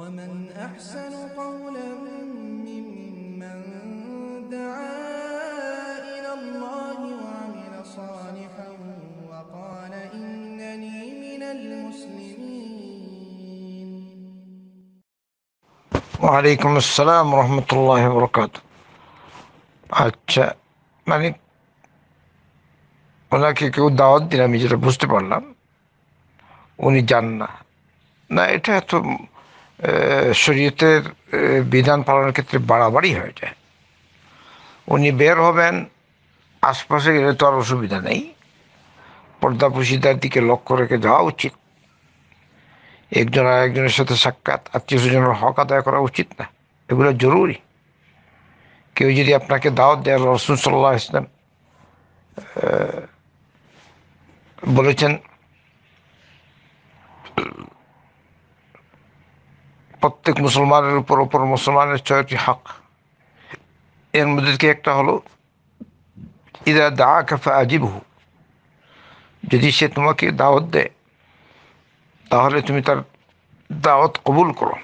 ومن أحسن قولا ممن دعا إلى الله وعمل صالحا وقال إنني من المسلمين وعليكم السلام ورحمة الله وبركاته أتشاء মানে ওনাকে কেউ দাওয়াত দিলাম আমি যেটা বুঝতে পারলাম উনি যান না না এটা এত শরীয়তের বিধান পালনের ক্ষেত্রে বাড়াবাড়ি হয়ে যায় উনি বের হবেন আশপাশে গেলে তো আর অসুবিধা নেই পর্দাপুষিতার দিকে লক্ষ্য রেখে যাওয়া উচিত একজন আর একজনের সাথে সাক্ষাৎ আত্মীয় স্বজনের হক আদায় করা উচিত না এগুলো জরুরি কেউ যদি আপনাকে দাওয়াত দেয় রসুল সাল্লাহ ইসলাম বলেছেন প্রত্যেক মুসলমানের উপর ওপর মুসলমানের ছয়টি হক এর মধ্যে কি একটা হলো ইদা দা কাফা আজিবহু যদি সে তোমাকে দাওয়াত দেয় তাহলে তুমি তার দাওয়াত কবুল করো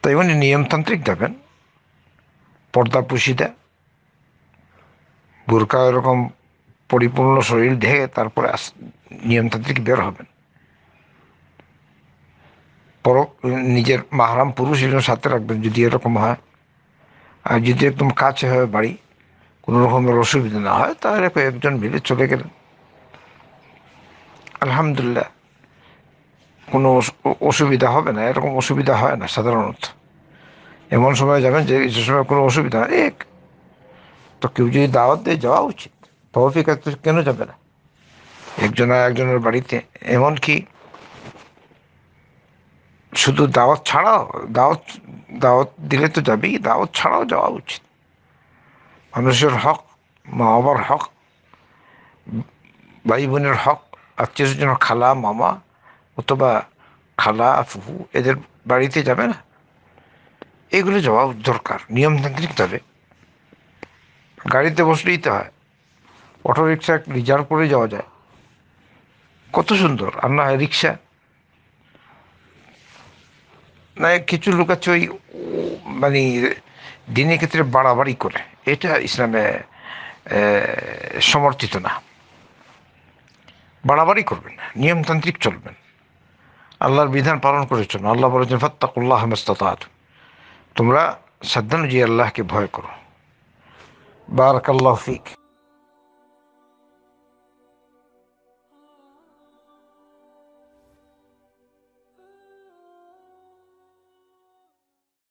তাই উনি নিয়মতান্ত্রিক দেবেন পর্দা পুষি দেয় বোরকা এরকম পরিপূর্ণ শরীর দেহে তারপরে নিয়মতান্ত্রিক বের হবেন পর নিজের মাহারাম পুরুষ এগুলো সাথে রাখবেন যদি এরকম হয় আর যদি একদম কাছে হয় বাড়ি কোনো রকমের অসুবিধা না হয় তাহলে একজন মিলে চলে গেলেন আলহামদুলিল্লাহ কোনো অসুবিধা হবে না এরকম অসুবিধা হয় না সাধারণত এমন সময় যাবেন যে যে সময় কোনো অসুবিধা হয় এক তো কেউ যদি দাওয়াত দিয়ে যাওয়া উচিত তহফিক কেন যাবে না একজন আর একজনের বাড়িতে এমনকি শুধু দাওয়াত ছাড়াও দাওয়াত দাওয়াত দিলে তো যাবেই দাওয়াত ছাড়াও যাওয়া উচিত মানুষের হক মা বাবার হক ভাই বোনের হক আত্মীয় জন্য খালা মামা অথবা খালা ফুফু এদের বাড়িতে যাবে না এগুলো যাওয়া দরকার নিয়মতান্ত্রিক যাবে গাড়িতে বসলেই তো হয় অটো রিক্সা রিজার্ভ করে যাওয়া যায় কত সুন্দর আর না রিক্সা না কিছু লোক আছে ওই মানে দিনের ক্ষেত্রে বাড়াবাড়ি করে এটা ইসলামে সমর্থিত না বাড়াবাড়ি করবেন নিয়মতান্ত্রিক চলবেন আল্লাহর বিধান পালন করে চলুন আল্লাহ বলেছেন ফত্তাকুল্লাহ মস্তাত তোমরা সাদ্দানুজি আল্লাহকে ভয় করো বারকাল্লাহ ফিক